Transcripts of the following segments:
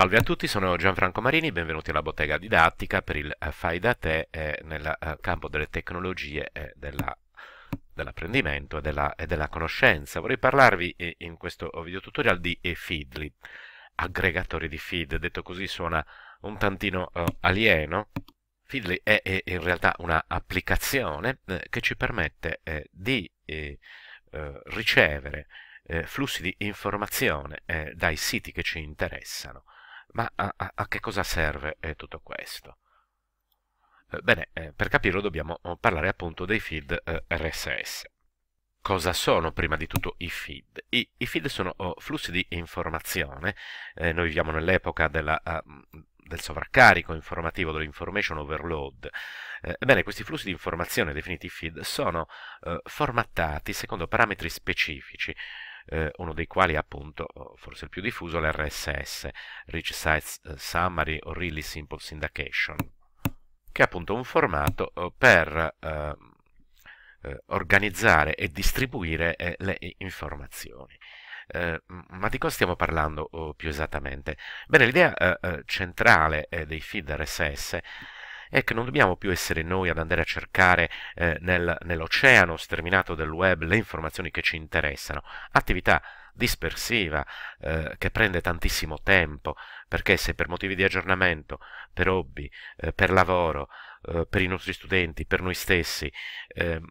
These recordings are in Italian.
Salve a tutti, sono Gianfranco Marini, benvenuti alla bottega didattica per il eh, Fai da te eh, nel eh, campo delle tecnologie eh, della, dell'apprendimento e della, e della, conoscenza. Vorrei parlarvi eh, in questo video tutorial di Feedly, aggregatori di feed, detto così suona un tantino eh, alieno. Feedly è, è in realtà un'applicazione che ci permette di ricevere flussi di informazione dai siti che ci interessano ma a, a, a che cosa serve eh, tutto questo? Eh, bene, eh, per capirlo dobbiamo oh, parlare appunto dei feed eh, RSS. Cosa sono prima di tutto i feed? I, i feed sono oh, flussi di informazione, eh, noi viviamo nell'epoca della... Uh, del sovraccarico informativo, dell'information overload. Ebbene, eh, questi flussi di informazione definiti feed sono eh, formattati secondo parametri specifici eh, uno dei quali è appunto oh, forse il più diffuso, l'RSS, Rich Size eh, Summary o Really Simple Syndication, che è appunto un formato oh, per ehm, eh, organizzare e distribuire eh, le informazioni. Eh, ma di cosa stiamo parlando oh, più esattamente? Bene, l'idea eh, eh centrale eh, dei feed RSS è che non dobbiamo più essere noi ad andare a cercare eh, nel, nell'oceano sterminato del web le informazioni che ci interessano. Attività dispersiva eh, che prende tantissimo tempo perché se per motivi di aggiornamento, per hobby, eh, per lavoro, eh, per i nostri studenti, per noi stessi, ehm,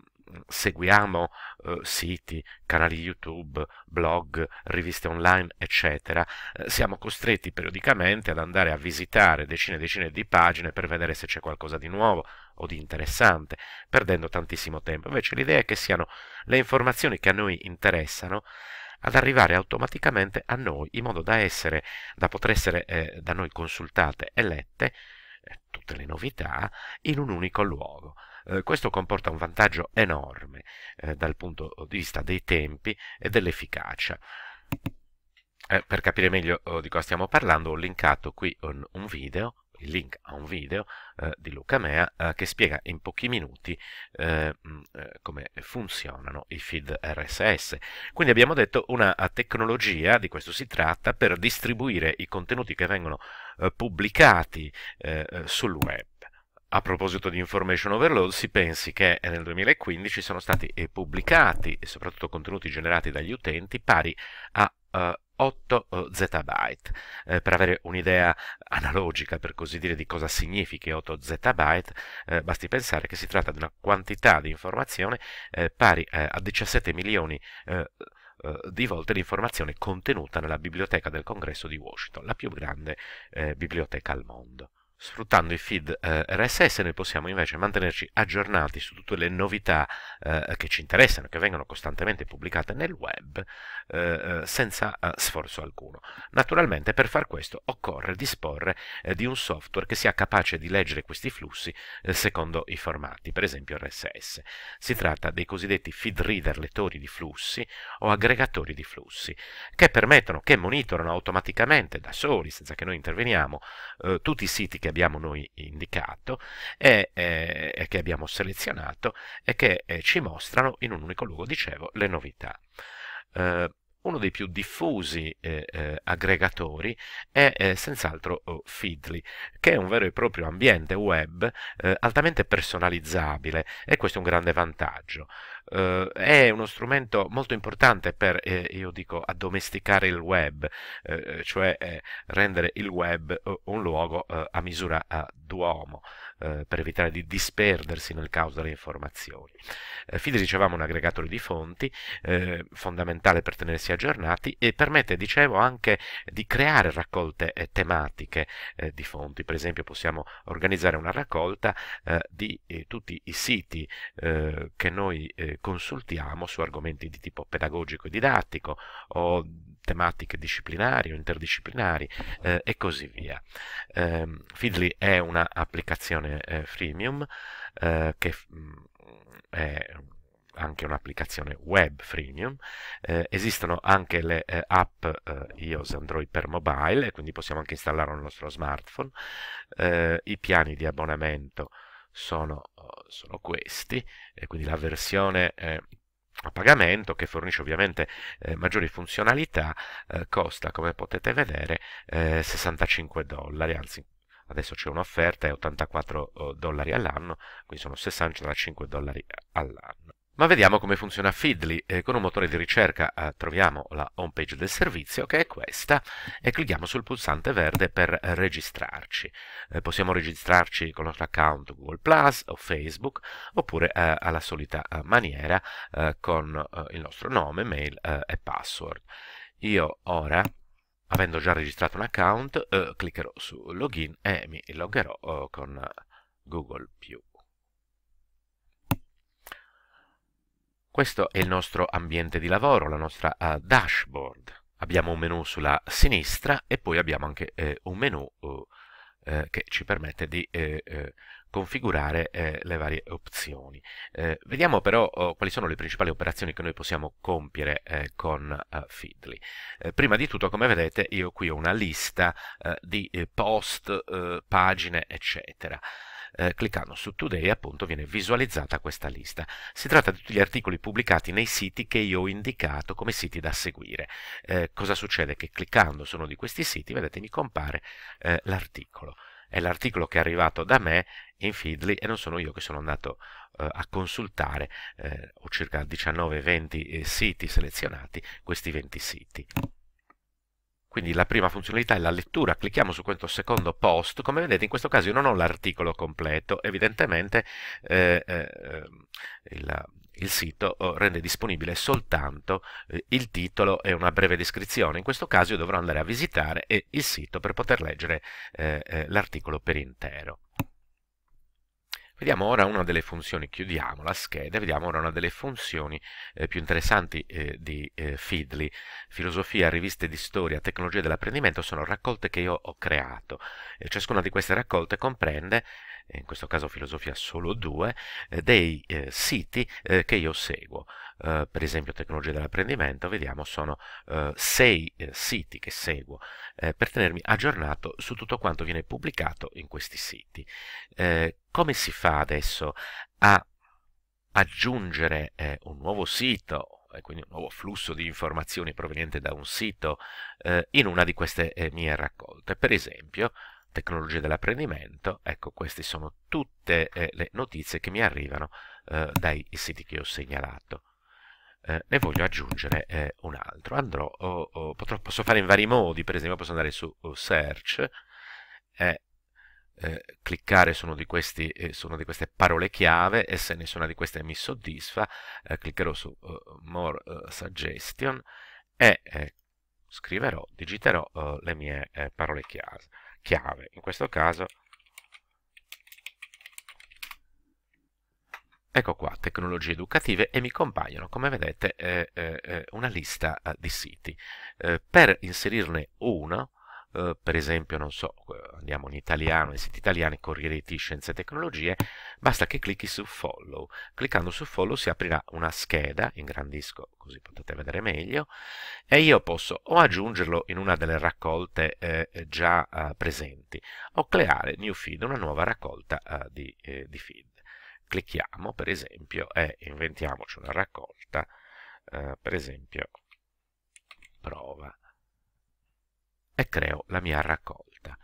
seguiamo eh, siti, canali YouTube, blog, riviste online, eccetera, eh, siamo costretti periodicamente ad andare a visitare decine e decine di pagine per vedere se c'è qualcosa di nuovo o di interessante, perdendo tantissimo tempo. Invece l'idea è che siano le informazioni che a noi interessano ad arrivare automaticamente a noi, in modo da, essere, da poter essere eh, da noi consultate e lette eh, tutte le novità in un unico luogo. Eh, questo comporta un vantaggio enorme eh, dal punto di vista dei tempi e dell'efficacia. Eh, per capire meglio oh, di cosa stiamo parlando ho linkato qui un, un video il link a un video eh, di Luca Mea eh, che spiega in pochi minuti eh, mm, eh come funzionano i feed RSS. Quindi abbiamo detto una eh, tecnologia, di questo si tratta, per distribuire i contenuti che vengono pubblicati sul web a proposito di information overload, si pensi che eh, nel 2015 sono stati eh, pubblicati e soprattutto contenuti generati dagli utenti pari a eh, 8 eh, zettabyte. Eh, per avere un'idea analogica, per così dire, di cosa significhi 8 zettabyte, eh, basti pensare che si tratta di una quantità di informazione pari a 17 milioni di volte l'informazione contenuta nella biblioteca del congresso di Washington, la più grande biblioteca al mondo. Sfruttando i feed eh, RSS noi possiamo invece mantenerci aggiornati su tutte le novità eh, che ci interessano, che vengono costantemente pubblicate nel web eh, eh senza eh, sforzo alcuno. Naturalmente per far questo occorre disporre eh, di un software che sia capace di leggere questi flussi secondo i formati, per esempio RSS. Si tratta dei cosiddetti feed reader lettori di flussi o aggregatori di flussi, che permettono, che monitorano automaticamente da soli, senza che noi interveniamo, tutti i siti che che abbiamo noi indicato e, e che abbiamo selezionato e che eh, ci mostrano in un unico luogo, dicevo, le novità eh, uno dei più diffusi eh, eh, aggregatori è eh, senz'altro oh, Feedly, che è un vero e proprio ambiente web eh, altamente personalizzabile e questo è un grande vantaggio eh, è uno strumento molto importante per, eh, io dico, addomesticare il web, eh, cioè eh, rendere il web eh, un luogo eh, a misura d'uomo per evitare di disperdersi nel caos delle informazioni. Eh, FIDE dicevamo un aggregatore di fonti, eh, fondamentale per tenersi aggiornati e permette, dicevo, anche di creare raccolte eh, tematiche di fonti. Per esempio possiamo organizzare una raccolta di tutti i siti che noi consultiamo su argomenti di tipo pedagogico e didattico o tematiche disciplinari o interdisciplinari eh, e così via. Eh, Feedly è un'applicazione eh, freemium eh, che mm, è anche un'applicazione web freemium, eh, esistono anche le eh, app eh, iOS Android per mobile quindi possiamo anche installare un nostro smartphone, eh, i piani di abbonamento sono sono questi, eh, quindi la versione eh, a pagamento che fornisce ovviamente eh, maggiori funzionalità eh, costa come potete vedere 65 eh, dollari, anzi adesso c'è un'offerta è 84 eh, dollari all'anno, quindi sono 65 dollari all'anno. Ma vediamo come funziona Feedly. Eh, con un motore di ricerca eh, troviamo la home page del servizio che è questa e clicchiamo sul pulsante verde per eh, registrarci. possiamo registrarci con il nostro account Google Plus o Facebook oppure eh, alla solita eh, maniera eh, con il nostro nome, mail e password. Io ora avendo già registrato un account cliccherò su login e mi logherò con Google Questo è il nostro ambiente di lavoro, la nostra uh, dashboard. Abbiamo un menu sulla sinistra e poi abbiamo anche eh, un menu uh, eh, che ci permette di eh, eh configurare le varie opzioni. vediamo però oh, quali sono le principali operazioni che noi possiamo compiere con uh, Feedly. prima di tutto, come vedete, io qui ho una lista di post, pagine, eccetera eh, cliccando su Today appunto viene visualizzata questa lista. Si tratta di tutti gli articoli pubblicati nei siti che io ho indicato come siti da seguire. Eh, cosa succede? Che cliccando su uno di questi siti, vedete, mi compare eh, l'articolo. È l'articolo che è arrivato da me in Feedly e non sono io che sono andato eh, a consultare, eh, ho circa 19-20 eh, siti selezionati, questi 20 siti. Quindi la prima funzionalità è la lettura, clicchiamo su questo secondo post, come vedete in questo caso io non ho l'articolo completo, evidentemente eh, eh, il, il sito oh, rende disponibile soltanto eh, il titolo e una breve descrizione. In questo caso io dovrò andare a visitare eh, il sito per poter leggere eh, l'articolo per intero. Vediamo ora una delle funzioni, chiudiamo la scheda, vediamo ora una delle funzioni eh, più interessanti eh, di eh, Feedly. Filosofia, riviste di storia, tecnologie dell'apprendimento sono raccolte che io ho creato. E ciascuna di queste raccolte comprende in questo caso filosofia solo due, eh, dei eh, siti eh, che io seguo. Eh, per esempio tecnologie dell'apprendimento, vediamo, sono eh, sei eh, siti che seguo per tenermi aggiornato su tutto quanto viene pubblicato in questi siti. come si fa adesso a aggiungere un nuovo sito e quindi un nuovo flusso di informazioni proveniente da un sito in una di queste mie raccolte? Per esempio, tecnologie dell'apprendimento, ecco queste sono tutte eh, le notizie che mi arrivano eh, dai siti che ho segnalato. Eh, ne voglio aggiungere eh, un altro, Andrò, oh, oh, potrò, posso fare in vari modi, per esempio posso andare su oh, search e eh, cliccare su, uno di questi, eh, su una di queste parole chiave e se nessuna di queste mi soddisfa cliccherò su oh, more suggestion e scriverò, digiterò oh, le mie parole chiave chiave. In questo caso, ecco qua, tecnologie educative, e mi compaiono, come vedete, eh, eh, eh una lista eh, di siti. Eh, per inserirne uno, eh, per esempio, non so, andiamo in italiano, nei siti italiani, Corriere IT, Scienze e Tecnologie, basta che clicchi su Follow. Cliccando su Follow si aprirà una scheda, ingrandisco così potete vedere meglio, e io posso o aggiungerlo in una delle raccolte eh, già eh, presenti, o creare New Feed, una nuova raccolta eh, di, eh, di, feed. Clicchiamo, per esempio, e inventiamoci una raccolta, per esempio, prova e creo la mia raccolta.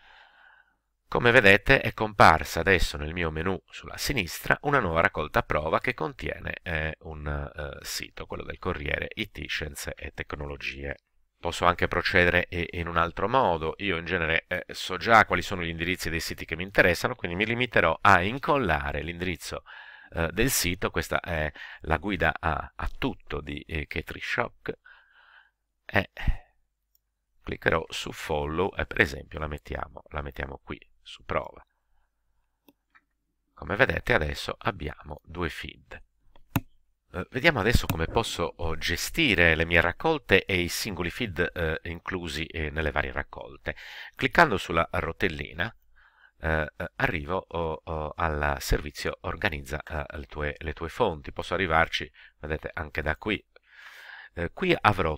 Come vedete è comparsa adesso nel mio menu sulla sinistra una nuova raccolta prova che contiene eh, un eh, sito, quello del Corriere IT Scienze e Tecnologie. Posso anche procedere in un altro modo, io in genere eh, so già quali sono gli indirizzi dei siti che mi interessano, quindi mi limiterò a incollare l'indirizzo eh, del sito, questa è la guida a, a tutto di eh, Shock. Eh, cliccherò su follow e per esempio la mettiamo, la mettiamo qui su prova come vedete adesso abbiamo due feed eh, Vediamo adesso come posso oh, gestire le mie raccolte e i singoli feed eh, inclusi eh, nelle varie raccolte. Cliccando sulla rotellina eh, eh, arrivo oh, oh, al servizio organizza le tue, le, tue, fonti. Posso arrivarci, vedete, anche da qui. qui avrò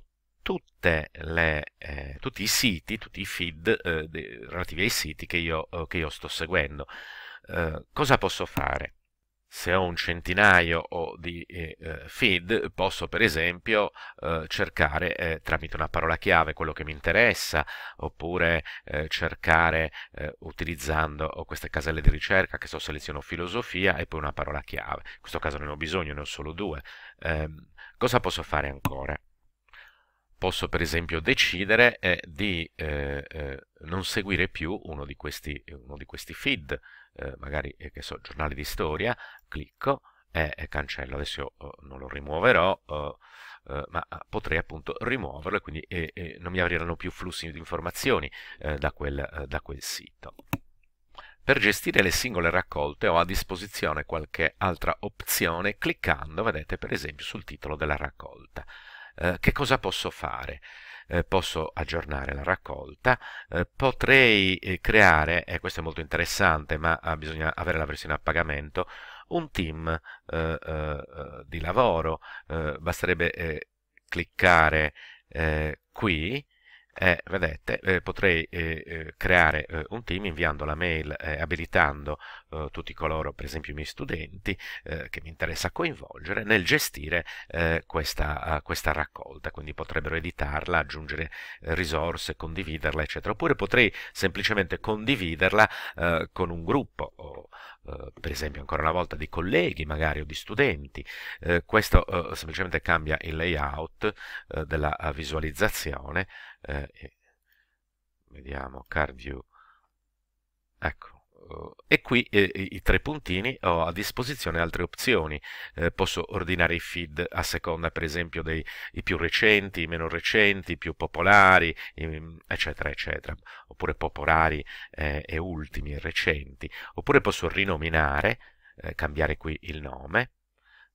le, eh, tutti i siti, tutti i feed eh, de, relativi ai siti che io, eh, che io sto seguendo. Eh, cosa posso fare? se ho un centinaio di eh, eh, feed, posso per esempio eh, cercare eh, tramite una parola chiave quello che mi interessa, oppure cercare utilizzando oh, queste caselle di ricerca, che so, seleziono filosofia e poi una parola chiave. In questo caso non ho bisogno, ne ho solo due. Ehm, cosa posso fare ancora? posso per esempio decidere è eh, di eh, eh, non seguire più uno di questi, uno di questi feed, eh, magari che so, giornali di storia, clicco e, e cancello, adesso io, oh, non lo rimuoverò, oh, ma ah, potrei appunto rimuoverlo e quindi non mi avriranno più flussi di informazioni da quel, da quel sito. Per gestire le singole raccolte ho a disposizione qualche altra opzione cliccando, vedete, per esempio sul titolo della raccolta. Eh, che cosa posso fare? Eh, posso aggiornare la raccolta, eh, potrei eh, creare, e eh, questo è molto interessante, ma ah, bisogna avere la versione a pagamento, un team eh, di lavoro, basterebbe cliccare qui eh, vedete, eh, potrei eh, eh creare eh, un team inviando la mail, eh, abilitando tutti coloro, per esempio i miei studenti, che mi interessa coinvolgere nel gestire questa, questa, raccolta. Quindi potrebbero editarla, aggiungere risorse, condividerla, eccetera. Oppure potrei semplicemente condividerla con un gruppo o, eh, per esempio ancora una volta di colleghi magari o di studenti, eh, questo eh, semplicemente cambia il layout eh, della visualizzazione, vediamo card view, ecco, Uhm, e qui eh, i tre puntini ho a disposizione altre opzioni eh, posso ordinare i feed a seconda per esempio dei più recenti i meno recenti, i più popolari i, mm, eccetera eccetera oppure popolari eh, e ultimi e recenti oppure posso rinominare eh, cambiare qui il nome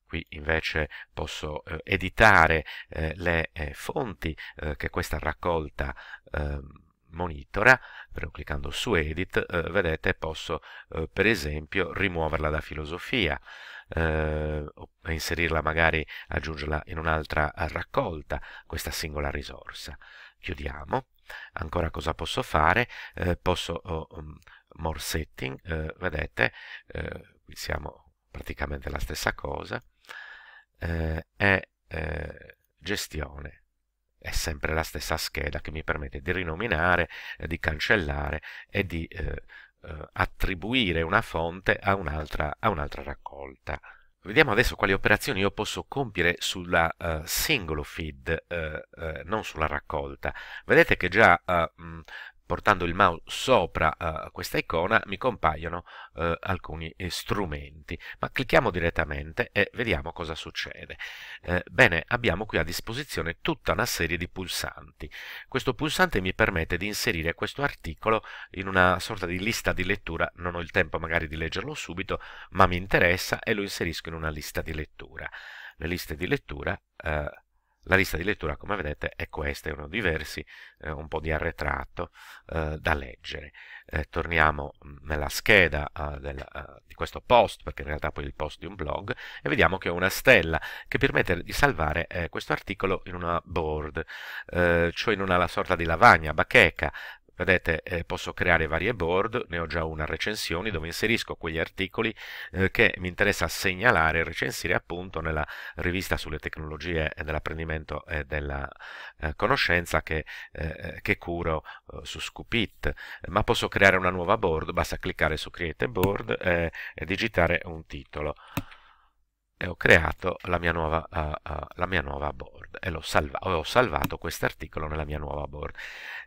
qui invece posso eh, editare eh, le fonti che questa raccolta ehm, monitora, però cliccando su edit eh, vedete posso eh, per esempio rimuoverla da filosofia eh, inserirla magari aggiungerla in un'altra eh, raccolta questa singola risorsa chiudiamo ancora cosa posso fare eh, posso oh, more setting eh, vedete qui siamo praticamente la stessa cosa e gestione è sempre la stessa scheda che mi permette di rinominare, eh, di cancellare e di eh, eh, attribuire una fonte a un'altra, un raccolta. Vediamo adesso quali operazioni io posso compiere sulla uh, singolo feed, uh, uh, non sulla raccolta. Vedete che già mh, portando il mouse sopra uh, questa icona mi compaiono uh, alcuni eh, strumenti ma clicchiamo direttamente e vediamo cosa succede eh, bene abbiamo qui a disposizione tutta una serie di pulsanti questo pulsante mi permette di inserire questo articolo in una sorta di lista di lettura non ho il tempo magari di leggerlo subito ma mi interessa e lo inserisco in una lista di lettura le liste di lettura eh, la lista di lettura, come vedete, è questa, è uno diversi, eh, un po' di arretrato eh, da leggere. Eh, torniamo mm, nella scheda eh, del, eh, di questo post, perché in realtà poi è il post di un blog, e vediamo che ho una stella che permette di salvare eh, questo articolo in una board, cioè in una sorta di lavagna, bacheca, Vedete, eh, posso creare varie board, ne ho già una recensioni dove inserisco quegli articoli eh, che mi interessa segnalare e recensire appunto nella rivista sulle tecnologie dell'apprendimento e della eh, conoscenza che, eh, eh, che curo eh, su Scoopit. Ma posso creare una nuova board, basta cliccare su Create Board e digitare un titolo. E ho creato la mia nuova, uh, uh, la mia nuova board e salva, ho salvato questo articolo nella mia nuova board.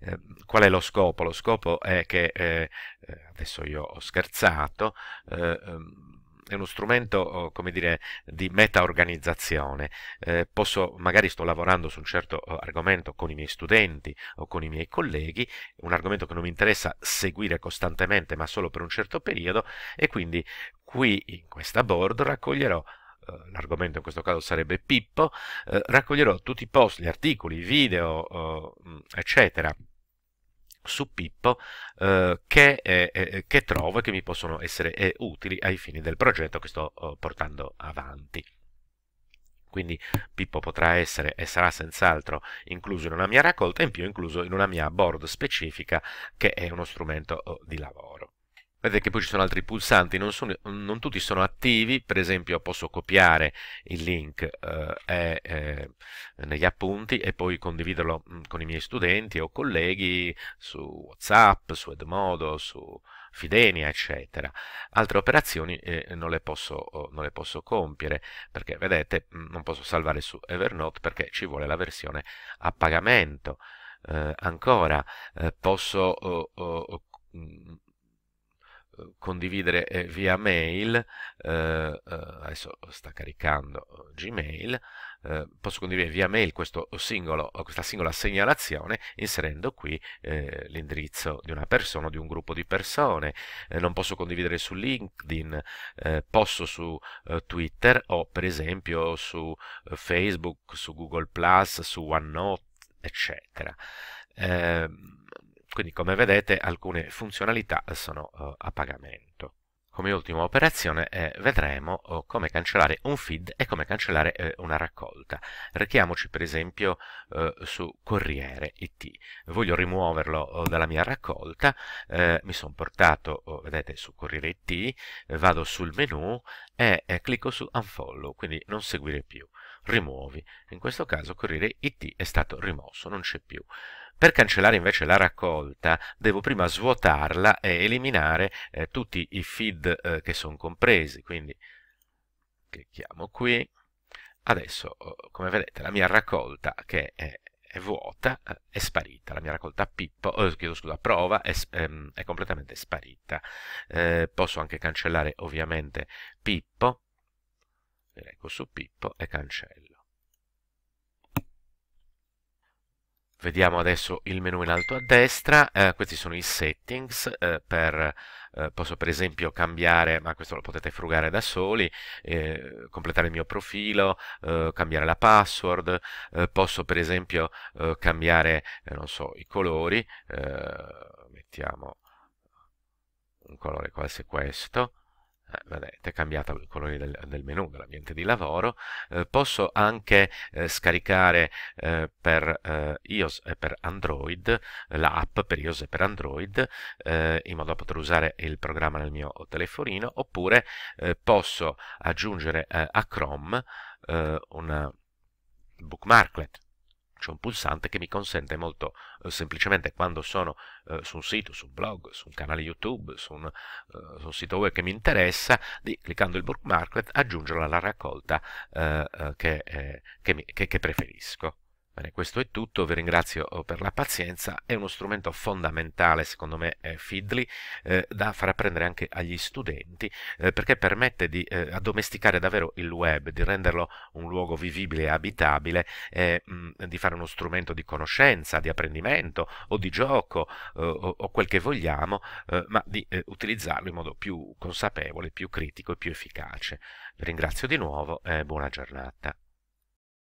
Eh, qual è lo scopo? Lo scopo è che, eh, eh adesso io ho scherzato, eh, ehm, è uno strumento oh, come dire, di meta-organizzazione. Eh, posso, magari sto lavorando su un certo oh, argomento con i miei studenti o con i miei colleghi, un argomento che non mi interessa seguire costantemente ma solo per un certo periodo e quindi qui in questa board raccoglierò eh, l'argomento in questo caso sarebbe Pippo, eh, raccoglierò tutti i post, gli articoli, i video, eh, mm, eccetera, su Pippo eh, che, che, trovo e che mi possono essere eh, utili ai fini del progetto che sto eh, portando avanti. Quindi Pippo potrà essere e sarà senz'altro incluso in una mia raccolta in più incluso in una mia board specifica che è uno strumento di lavoro. Vedete che poi ci sono altri pulsanti, non, sono, non tutti sono attivi, per esempio posso copiare il link eh, eh, negli appunti e poi condividerlo mm, con i miei studenti o colleghi su Whatsapp, su Edmodo, su Fidenia, eccetera. Altre operazioni eh, non, le posso, oh, non, le posso, compiere perché, vedete, mm, non posso salvare su Evernote perché ci vuole la versione a pagamento. Eh, ancora, eh, posso oh, oh, mm, condividere eh, via mail, eh, eh, adesso sta caricando eh, Gmail, eh, posso condividere via mail singolo, questa singola segnalazione inserendo qui eh, l'indirizzo di una persona o di un gruppo di persone, non posso condividere su LinkedIn, posso su Twitter o per esempio su Facebook, su Google ⁇ su OneNote, eccetera. Ehm, quindi come vedete alcune funzionalità sono uh, a pagamento. Come ultima operazione eh, vedremo oh, come cancellare un feed e come cancellare eh, una raccolta. Rechiamoci per esempio eh, su Corriere IT. Voglio rimuoverlo oh, dalla mia raccolta, eh, mi sono portato, oh, vedete, su Corriere IT, eh, vado sul menu e clicco su Unfollow, quindi non seguire più, rimuovi. In questo caso Corriere IT è stato rimosso, non c'è più. Per cancellare invece la raccolta devo prima svuotarla e eliminare eh, tutti i feed eh, che sono compresi, quindi clicchiamo qui. Adesso, oh, come vedete, la mia raccolta che è, è vuota eh, è sparita, la mia raccolta Pippo, oh, chiedo scusa, prova è, ehm, è completamente sparita. Eh, posso anche cancellare ovviamente Pippo, ecco su Pippo e cancello. Vediamo adesso il menu in alto a destra, eh, questi sono i settings, eh, per, eh, posso per esempio cambiare, ma questo lo potete frugare da soli, eh, completare il mio profilo, eh, cambiare la password, eh, posso per esempio cambiare, non so, i colori, mettiamo un colore quale sia questo, vedete, eh, è cambiato il colore del, del menu dell'ambiente di lavoro, eh, posso anche eh, scaricare eh, eh, per iOS e per Android l'app per iOS e per Android in modo da poter usare il programma nel mio telefonino oppure posso aggiungere a Chrome una bookmarklet c'è un pulsante che mi consente molto eh, semplicemente quando sono eh, su un sito, su un blog, su un canale YouTube, su un, eh, su un sito web che mi interessa, di, cliccando il bookmark aggiungerlo alla raccolta eh, eh, che, eh, che, mi, che, che preferisco. Bene, questo è tutto, vi ringrazio eh, per la pazienza, è uno strumento fondamentale secondo me eh, Feedly eh, da far apprendere anche agli studenti eh, perché permette di eh, addomesticare davvero il web, di renderlo un luogo vivibile e abitabile, eh, mh, di fare uno strumento di conoscenza, di apprendimento o di gioco o, o, quel che vogliamo, ma di utilizzarlo in modo più consapevole, più critico e più efficace. Vi ringrazio di nuovo e buona giornata.